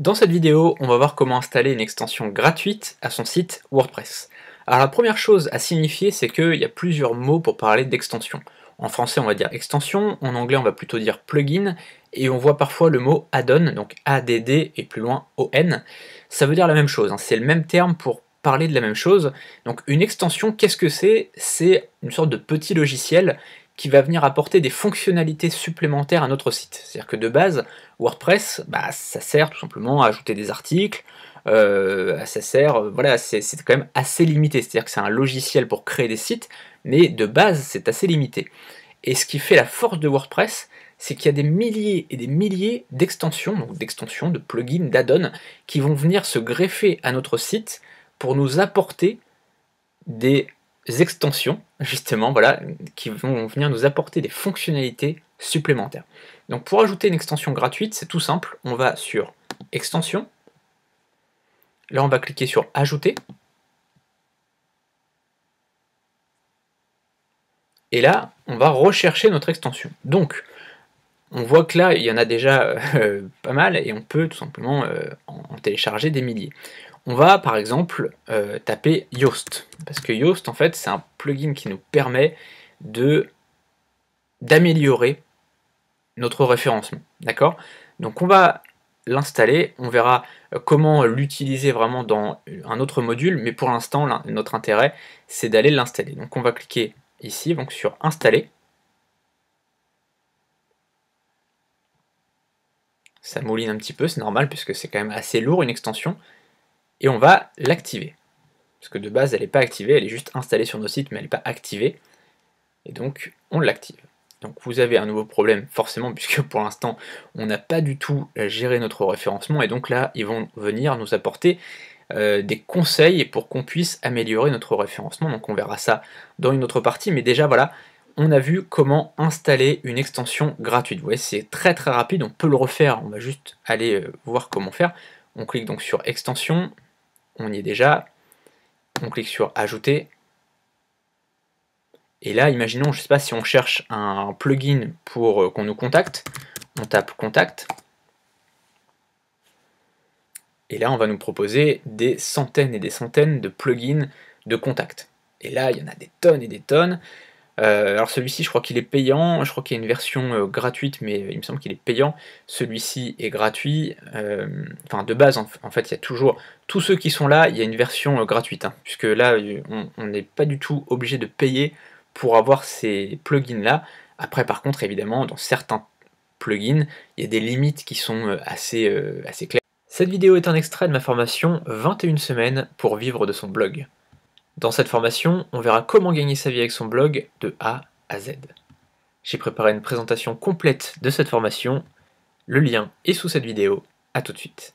Dans cette vidéo, on va voir comment installer une extension gratuite à son site WordPress. Alors la première chose à signifier, c'est qu'il y a plusieurs mots pour parler d'extension. En français, on va dire extension, en anglais, on va plutôt dire plugin, et on voit parfois le mot add-on, donc ADD et plus loin ON. Ça veut dire la même chose, hein. c'est le même terme pour parler de la même chose. Donc une extension, qu'est-ce que c'est C'est une sorte de petit logiciel qui va venir apporter des fonctionnalités supplémentaires à notre site. C'est-à-dire que de base, WordPress, bah, ça sert tout simplement à ajouter des articles, euh, ça sert, euh, voilà, c'est quand même assez limité. C'est-à-dire que c'est un logiciel pour créer des sites, mais de base, c'est assez limité. Et ce qui fait la force de WordPress, c'est qu'il y a des milliers et des milliers d'extensions, donc d'extensions, de plugins, d'add-ons, qui vont venir se greffer à notre site pour nous apporter des extensions, justement, voilà, qui vont venir nous apporter des fonctionnalités supplémentaires. Donc pour ajouter une extension gratuite, c'est tout simple, on va sur Extension, là on va cliquer sur Ajouter, et là on va rechercher notre extension. Donc on voit que là il y en a déjà euh, pas mal, et on peut tout simplement euh, en télécharger des milliers. On va par exemple euh, taper Yoast, parce que Yoast en fait c'est un plugin qui nous permet de d'améliorer notre référencement, d'accord Donc on va l'installer, on verra euh, comment l'utiliser vraiment dans un autre module, mais pour l'instant notre intérêt c'est d'aller l'installer. Donc on va cliquer ici donc sur installer, ça mouline un petit peu, c'est normal puisque c'est quand même assez lourd une extension et on va l'activer. Parce que de base, elle n'est pas activée, elle est juste installée sur nos sites, mais elle n'est pas activée. Et donc, on l'active. Donc vous avez un nouveau problème, forcément, puisque pour l'instant, on n'a pas du tout géré notre référencement. Et donc là, ils vont venir nous apporter euh, des conseils pour qu'on puisse améliorer notre référencement. Donc on verra ça dans une autre partie. Mais déjà, voilà, on a vu comment installer une extension gratuite. Vous voyez, c'est très très rapide. On peut le refaire. On va juste aller euh, voir comment faire. On clique donc sur extension, on y est déjà. On clique sur Ajouter. Et là, imaginons, je ne sais pas si on cherche un plugin pour euh, qu'on nous contacte. On tape Contact. Et là, on va nous proposer des centaines et des centaines de plugins de contact. Et là, il y en a des tonnes et des tonnes. Euh, alors celui-ci, je crois qu'il est payant. Je crois qu'il y a une version euh, gratuite, mais il me semble qu'il est payant. Celui-ci est gratuit. Euh, enfin, de base, en, fait, il y a toujours... Tous ceux qui sont là, il y a une version gratuite. Hein. puisque là, on n'est pas du tout obligé de payer pour avoir ces plugins-là. Après, par contre, évidemment, dans certains plugins, il y a des limites qui sont assez, assez claires. Cette vidéo est un extrait de ma formation 21 semaines pour vivre de son blog. Dans cette formation, on verra comment gagner sa vie avec son blog de A à Z. J'ai préparé une présentation complète de cette formation, le lien est sous cette vidéo, à tout de suite.